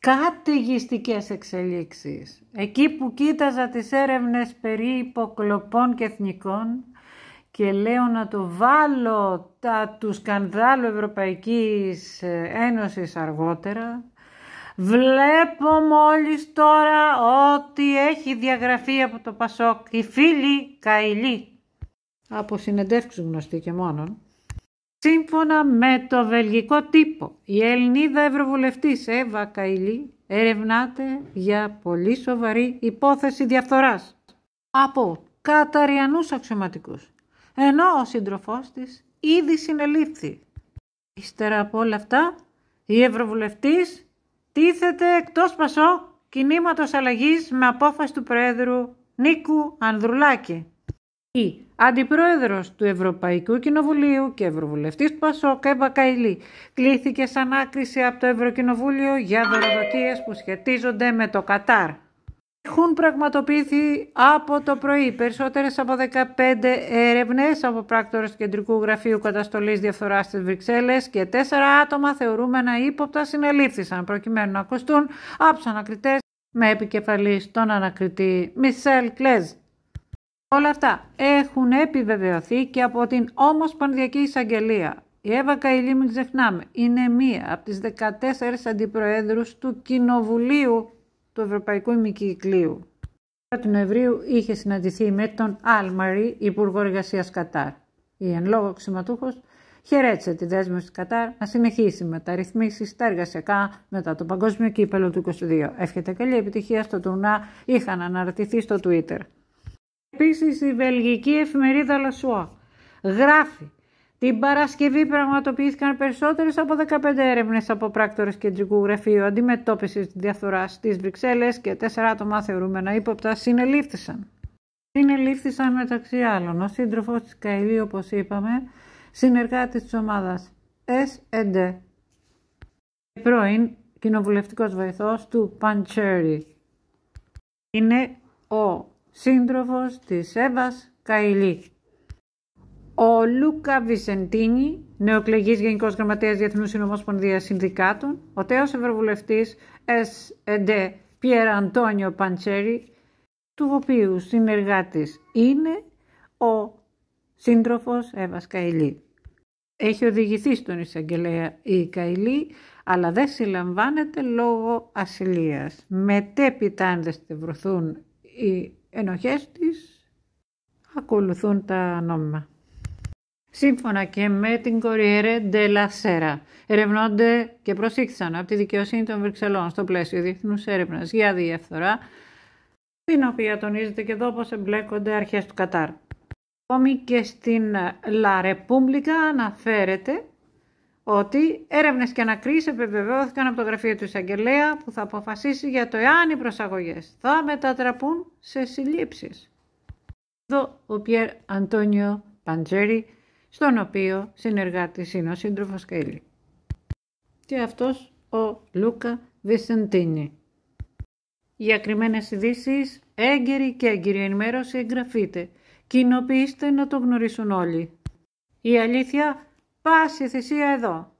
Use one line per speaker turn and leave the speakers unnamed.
καταιγιστικές εξελίξεις. Εκεί που κοίταζα τις έρευνες περί υποκλοπών και εθνικών και λέω να το βάλω τα, τους σκανδάλου Ευρωπαϊκής ε, Ένωσης αργότερα, βλέπω μόλις τώρα ότι έχει διαγραφεί από το Πασόκ η φίλη Καηλή. Από συνεντεύξεις γνωστή και μόνον. Σύμφωνα με το βελγικό τύπο, η Ελληνίδα Ευρωβουλευτής Εύα Καϊλή ερευνάται για πολύ σοβαρή υπόθεση διαφθοράς από καταριανούς αξιωματικούς, ενώ ο σύντροφός της ήδη συνελήφθη. Ύστερα από όλα αυτά, η Ευρωβουλευτής τίθεται εκτός πασό κινήματος αλλαγής με απόφαση του Προέδρου Νίκου Ανδρουλάκη. Η Αντιπρόεδρος του Ευρωπαϊκού Κοινοβουλίου και Ευρωβουλευτής του Πασόκ, Έμπα κλήθηκε σαν άκρηση από το Ευρωκοινοβούλιο για δωροδοκίες που σχετίζονται με το Κατάρ. Έχουν πραγματοποιηθεί από το πρωί περισσότερες από 15 έρευνες από πράκτορες του Κεντρικού Γραφείου Καταστολής Διαφθοράς στις Βρυξέλλες και τέσσερα άτομα θεωρούμενα ύποπτα συνελήφθησαν προκειμένου να ακουστούν από του με επικεφαλής τον ανακριτή Μισελ Κλέζ. Όλα αυτά έχουν επιβεβαιωθεί και από την Ομοσπονδιακή Εισαγγελία. Η Εύα Καηλή, μην ξεχνάμε, είναι μία από τις 14 αντιπροέδρους του Κοινοβουλίου του Ευρωπαϊκού Ημικυκλίου. Του Νοεμβρίου είχε συναντηθεί με τον Άλμαρη, Υπουργό Εργασίας Κατάρ. Η εν λόγω αξιωματούχος χαιρέτησε τη δέσμευση Κατάρ να συνεχίσει μεταρρυθμίσει στα εργασιακά μετά το Παγκόσμιο Κύπελο του 2022. Εύχεται καλή επιτυχία στο τουρνά, είχαν αναρτηθεί στο Twitter. Επίσης, η βελγική εφημερίδα Λασουά. Γράφει την Παρασκευή πραγματοποιήθηκαν περισσότερες από 15 έρευνες από πράκτορες κεντρικού γραφείου αντιμετώπισης διαφθοράς στις Βρυξέλλες και τέσσερα άτομα θεωρούμενα ύποπτα συνελήφθησαν. Συνελήφθησαν μεταξύ άλλων ο σύντροφος της Καηλή, όπως είπαμε, συνεργάτης της ομάδας S&D και πρώην κοινοβουλευτικός βοηθός του Παντσέρι. Είναι ο σύντροφος της Εύας καιλη Ο Λούκα Βισεντίνη, νεοκλεγής Γενικός Γραμματέας Διεθνούς Συνομοσπονδίας Συνδικάτων, ο τέος Ευρωβουλευτής, SED Πιέρ Αντώνιο Παντσέρη, του οποίου συνεργάτης είναι ο συντροφος Εύας ΕΒΑΣ-ΚΑΙΛΗ. Έχει οδηγηθεί στον εισαγγελέα η Καϊλή, αλλά δεν συλλαμβάνεται λόγω ασυλίας. Μετέπειτα αν δεν οι ενοχές της ακολουθούν τα νόμιμα. Σύμφωνα και με την Κοριέρε Sera, ερευνώνται και προσήκθησαν από τη δικαιοσύνη των Βρυξελών στο πλαίσιο διεθνούς έρευνας για διαφθορά, την οποία τονίζεται και εδώ πως εμπλέκονται αρχές του Κατάρ. Ακόμη και στην La Ρεπούμπλικα αναφέρεται ότι έρευνες και ανακρίσεις επιβεβαιώθηκαν από το γραφείο του εισαγγελέα που θα αποφασίσει για το εάν οι προσαγωγές θα μετατραπούν σε συλλήψεις. Εδώ ο Πιέρ Αντώνιο Παντζέρι, στον οποίο συνεργάτη είναι ο σύντροφος Κέλλη. Και αυτός ο Λούκα Βισεντίνη. Για κρυμμένες ειδήσει, έγκαιρη και έγκυρη ενημέρωση εγγραφείτε. Κοινοποιήστε να το γνωρίσουν όλοι. Η αλήθεια Πάση θυσία εδώ.